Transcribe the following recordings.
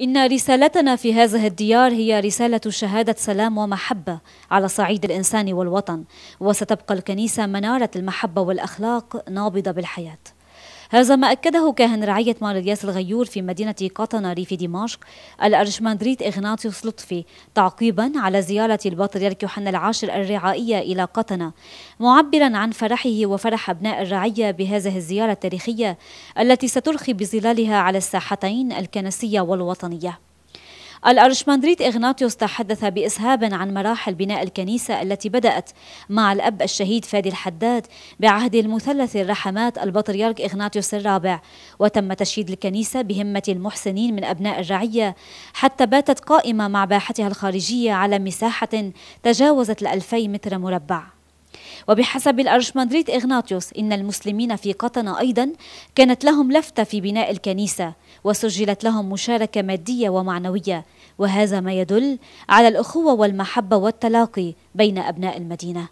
إن رسالتنا في هذه الديار هي رسالة شهادة سلام ومحبة على صعيد الإنسان والوطن وستبقى الكنيسة منارة المحبة والأخلاق نابضة بالحياة هذا ما أكده كاهن رعية مار الياس الغيور في مدينة قطنة ريف دمشق الأرشمندريت إغناطيوس لطفي تعقيبا على زيارة البطريرك يوحنا العاشر الرعائية إلى قطنة معبرا عن فرحه وفرح أبناء الرعية بهذه الزيارة التاريخية التي سترخي بظلالها على الساحتين الكنسية والوطنية الأرشمندريت إغناطيوس تحدث بإسهاب عن مراحل بناء الكنيسة التي بدأت مع الأب الشهيد فادي الحداد بعهد المثلث الرحمات البطريرك إغناطيوس الرابع وتم تشييد الكنيسة بهمة المحسنين من أبناء الرعية حتى باتت قائمة مع باحتها الخارجية على مساحة تجاوزت الألفي متر مربع وبحسب الأرشمندريت إغناطيوس إن المسلمين في قطنة أيضا كانت لهم لفتة في بناء الكنيسة وسجلت لهم مشاركة مادية ومعنوية وهذا ما يدل على الأخوة والمحبة والتلاقي بين أبناء المدينة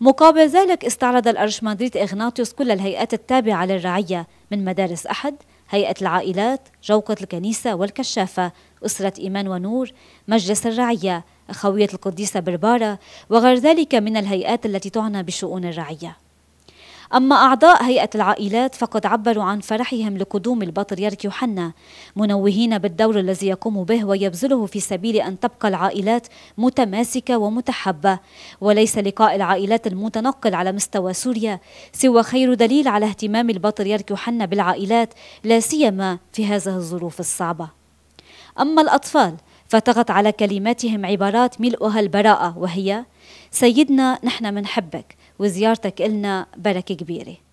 مقابل ذلك استعرض الأرشمندريت إغناطيوس كل الهيئات التابعة للرعية من مدارس أحد هيئة العائلات جوقة الكنيسة والكشافة أسرة إيمان ونور مجلس الرعية أخوية القديسة بربارة وغير ذلك من الهيئات التي تعنى بشؤون الرعية أما أعضاء هيئة العائلات فقد عبروا عن فرحهم لقدوم البطريرك يوحنا منوهين بالدور الذي يقوم به ويبذله في سبيل أن تبقى العائلات متماسكة ومتحبة وليس لقاء العائلات المتنقل على مستوى سوريا سوى خير دليل على اهتمام البطريرك يوحنا بالعائلات لا سيما في هذه الظروف الصعبة أما الأطفال فطغت على كلماتهم عبارات ملؤها البراءة وهي سيدنا نحن منحبك وزيارتك إلنا بركة كبيرة